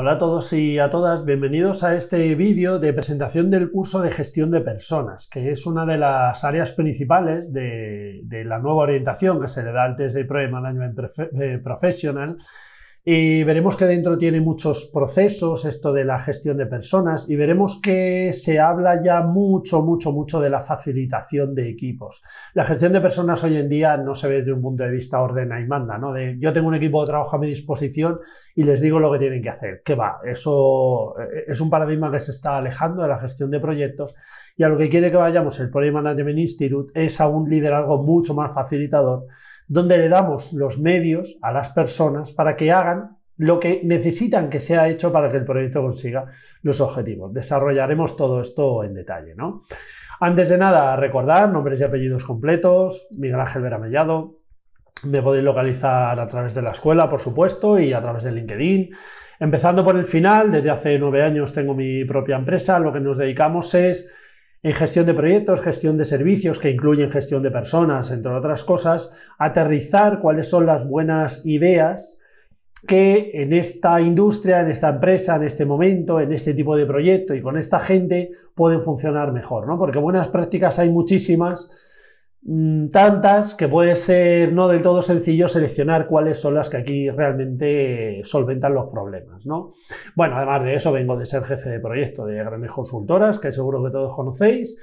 Hola a todos y a todas, bienvenidos a este vídeo de presentación del curso de gestión de personas, que es una de las áreas principales de, la nueva orientación que se le da al test de al Management eh, Professional y veremos que dentro tiene muchos procesos, esto de la gestión de personas, y veremos que se habla ya mucho, mucho, mucho de la facilitación de equipos. La gestión de personas hoy en día no se ve desde un punto de vista ordena y manda, ¿no? De, yo tengo un equipo de trabajo a mi disposición y les digo lo que tienen que hacer. ¿Qué va? Eso eh, es un paradigma que se está alejando de la gestión de proyectos y a lo que quiere que vayamos el Project Management Institute es a un liderazgo mucho más facilitador donde le damos los medios a las personas para que hagan lo que necesitan que sea hecho para que el proyecto consiga los objetivos. Desarrollaremos todo esto en detalle, ¿no? Antes de nada, recordar nombres y apellidos completos, Miguel Ángel Veramellado, me podéis localizar a través de la escuela, por supuesto, y a través de LinkedIn. Empezando por el final, desde hace nueve años tengo mi propia empresa, lo que nos dedicamos es en gestión de proyectos, gestión de servicios que incluyen gestión de personas, entre otras cosas, aterrizar cuáles son las buenas ideas que en esta industria, en esta empresa, en este momento, en este tipo de proyecto y con esta gente pueden funcionar mejor, ¿no? Porque buenas prácticas hay muchísimas, Mm, tantas que puede ser no del todo sencillo seleccionar cuáles son las que aquí realmente solventan los problemas, ¿no? Bueno, además de eso vengo de ser jefe de proyecto de grandes consultoras, que seguro que todos conocéis,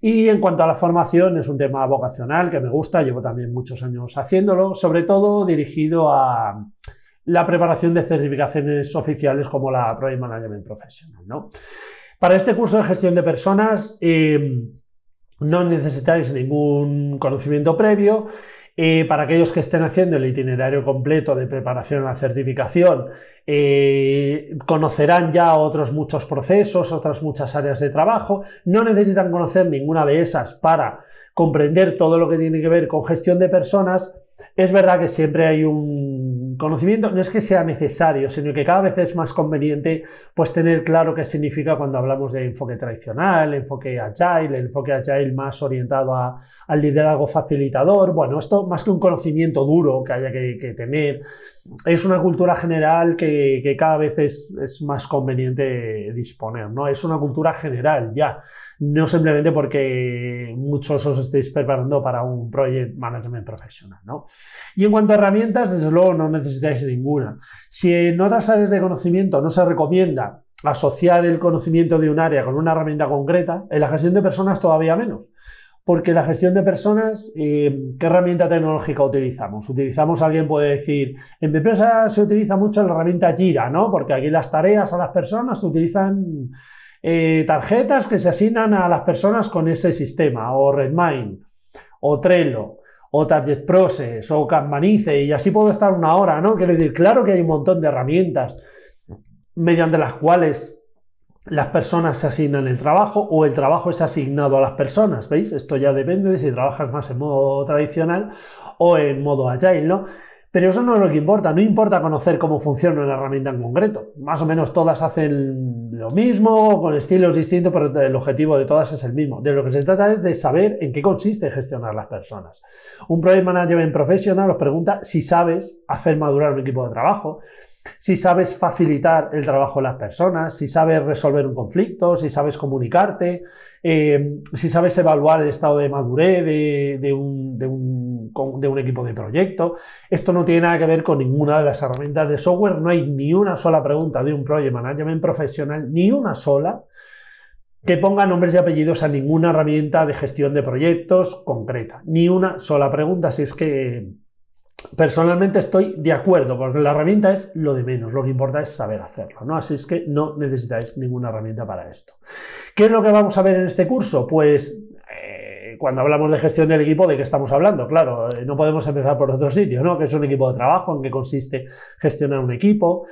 y en cuanto a la formación es un tema vocacional que me gusta, llevo también muchos años haciéndolo, sobre todo dirigido a la preparación de certificaciones oficiales como la Project Management Professional, ¿no? Para este curso de gestión de personas... Eh, no necesitáis ningún conocimiento previo. Eh, para aquellos que estén haciendo el itinerario completo de preparación a la certificación, eh, conocerán ya otros muchos procesos, otras muchas áreas de trabajo. No necesitan conocer ninguna de esas para comprender todo lo que tiene que ver con gestión de personas. Es verdad que siempre hay un conocimiento no es que sea necesario, sino que cada vez es más conveniente pues tener claro qué significa cuando hablamos de enfoque tradicional, enfoque agile, enfoque agile más orientado a, al liderazgo facilitador. Bueno, esto más que un conocimiento duro que haya que tener es una cultura general que, cada vez es, más conveniente disponer, ¿no? Es una cultura general ya, no simplemente porque muchos os estéis preparando para un project management profesional, ¿no? Y en cuanto a herramientas, desde luego no necesitáis ninguna. Si en otras áreas de conocimiento no se recomienda asociar el conocimiento de un área con una herramienta concreta, en la gestión de personas todavía menos. Porque la gestión de personas, eh, ¿qué herramienta tecnológica utilizamos? Utilizamos, alguien puede decir, en mi empresa se utiliza mucho la herramienta Jira, ¿no? Porque aquí las tareas a las personas se utilizan eh, tarjetas que se asignan a las personas con ese sistema, o Redmine, o Trello, o Target Process, o Kanbanice, y así puedo estar una hora, ¿no? Quiero decir, claro que hay un montón de herramientas mediante las cuales las personas se asignan el trabajo o el trabajo es asignado a las personas, ¿veis? Esto ya depende de si trabajas más en modo tradicional o en modo agile, ¿no? Pero eso no es lo que importa, no importa conocer cómo funciona una herramienta en concreto. Más o menos todas hacen lo mismo, con estilos distintos, pero el objetivo de todas es el mismo. De lo que se trata es de saber en qué consiste gestionar las personas. Un Project manager en profesional os pregunta si sabes hacer madurar un equipo de trabajo, si sabes facilitar el trabajo de las personas, si sabes resolver un conflicto, si sabes comunicarte, eh, si sabes evaluar el estado de madurez de, un, de, un, equipo de proyecto. Esto no tiene nada que ver con ninguna de las herramientas de software, no hay ni una sola pregunta de un project management profesional, ni una sola que ponga nombres y apellidos a ninguna herramienta de gestión de proyectos concreta, ni una sola pregunta, si es que personalmente estoy de acuerdo, porque la herramienta es lo de menos, lo que importa es saber hacerlo, ¿no? Así es que no necesitáis ninguna herramienta para esto. ¿Qué es lo que vamos a ver en este curso? Pues eh, cuando hablamos de gestión del equipo, ¿de qué estamos hablando? Claro, eh, no podemos empezar por otro sitio, ¿no? Que es un equipo de trabajo, en qué consiste gestionar un equipo.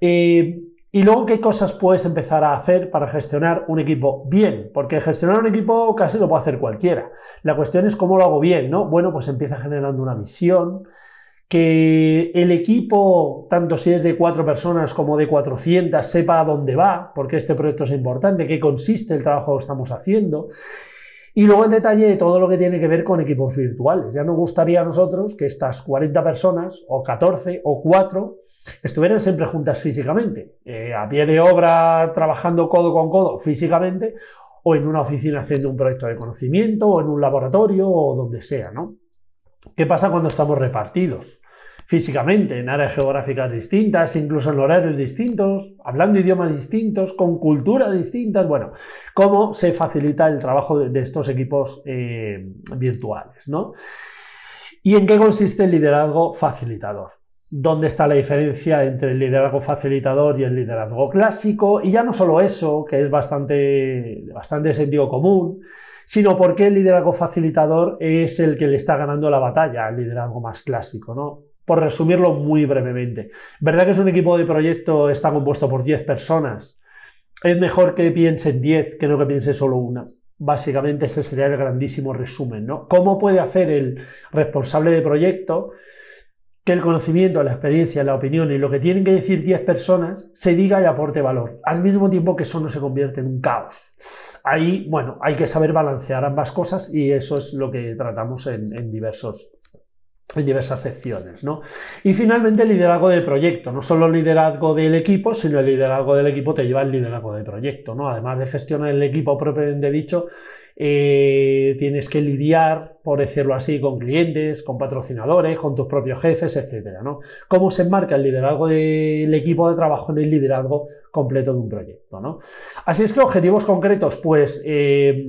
Eh, y luego, ¿qué cosas puedes empezar a hacer para gestionar un equipo bien? Porque gestionar un equipo casi lo puede hacer cualquiera. La cuestión es cómo lo hago bien, ¿no? Bueno, pues empieza generando una misión, que el equipo, tanto si es de cuatro personas como de 400, sepa a dónde va, porque este proyecto es importante, qué consiste el trabajo que estamos haciendo. Y luego el detalle de todo lo que tiene que ver con equipos virtuales. Ya nos gustaría a nosotros que estas 40 personas, o 14, o 4, estuvieran siempre juntas físicamente, eh, a pie de obra, trabajando codo con codo físicamente, o en una oficina haciendo un proyecto de conocimiento, o en un laboratorio, o donde sea, ¿no? ¿Qué pasa cuando estamos repartidos? físicamente, en áreas geográficas distintas, incluso en horarios distintos, hablando idiomas distintos, con culturas distintas. Bueno, cómo se facilita el trabajo de, estos equipos eh, virtuales, ¿no? ¿Y en qué consiste el liderazgo facilitador? dónde está la diferencia entre el liderazgo facilitador y el liderazgo clásico, y ya no solo eso, que es bastante, bastante sentido común, sino por qué el liderazgo facilitador es el que le está ganando la batalla al liderazgo más clásico, ¿no? Por resumirlo muy brevemente, ¿verdad que es un equipo de proyecto está compuesto por 10 personas? Es mejor que piensen 10 que no que piense solo una. Básicamente ese sería el grandísimo resumen, ¿no? ¿Cómo puede hacer el responsable de proyecto que el conocimiento, la experiencia, la opinión y lo que tienen que decir 10 personas se diga y aporte valor, al mismo tiempo que eso no se convierte en un caos. Ahí, bueno, hay que saber balancear ambas cosas y eso es lo que tratamos en, diversos en diversas secciones. Y finalmente el liderazgo del proyecto, no solo el liderazgo del equipo, sino el liderazgo del equipo te lleva al liderazgo del proyecto, ¿no? además de gestionar el equipo propiamente dicho eh, tienes que lidiar, por decirlo así, con clientes, con patrocinadores, con tus propios jefes, etc. ¿Cómo se enmarca el liderazgo del equipo de trabajo en el liderazgo completo de un proyecto? Así es que objetivos concretos, pues... Eh,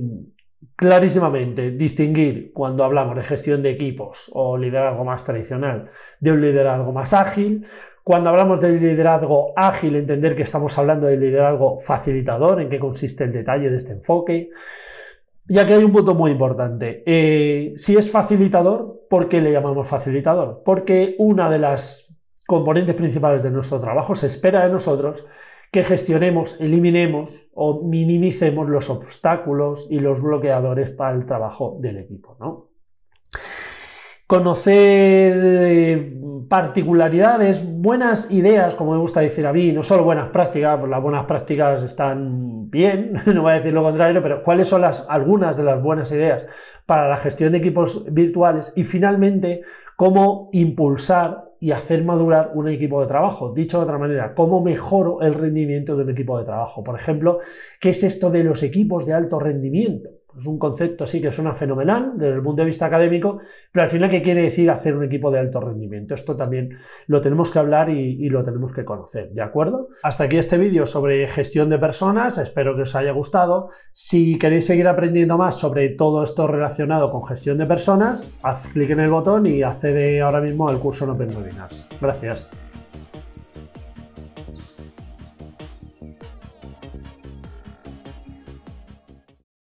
clarísimamente distinguir cuando hablamos de gestión de equipos o liderazgo más tradicional de un liderazgo más ágil. Cuando hablamos de liderazgo ágil, entender que estamos hablando de liderazgo facilitador, en qué consiste el detalle de este enfoque. Y aquí hay un punto muy importante. Eh, si es facilitador, ¿por qué le llamamos facilitador? Porque una de las componentes principales de nuestro trabajo se espera de nosotros que gestionemos, eliminemos o minimicemos los obstáculos y los bloqueadores para el trabajo del equipo, ¿no? conocer eh, particularidades, buenas ideas, como me gusta decir a mí, no solo buenas prácticas, pues las buenas prácticas están bien, no voy a decir lo contrario, pero cuáles son las, algunas de las buenas ideas para la gestión de equipos virtuales y finalmente cómo impulsar y hacer madurar un equipo de trabajo. Dicho de otra manera, cómo mejoro el rendimiento de un equipo de trabajo. Por ejemplo, ¿qué es esto de los equipos de alto rendimiento? es pues, un concepto así que suena fenomenal desde el punto de vista académico, pero al final, ¿qué quiere decir hacer un equipo de alto rendimiento? Esto también lo tenemos que hablar y, lo tenemos que conocer, ¿de acuerdo? Hasta aquí este vídeo sobre gestión de personas, espero que os haya gustado. Si queréis seguir aprendiendo más sobre todo esto relacionado con gestión de personas, haz clic en el botón y accede ahora mismo al curso en Open Gracias.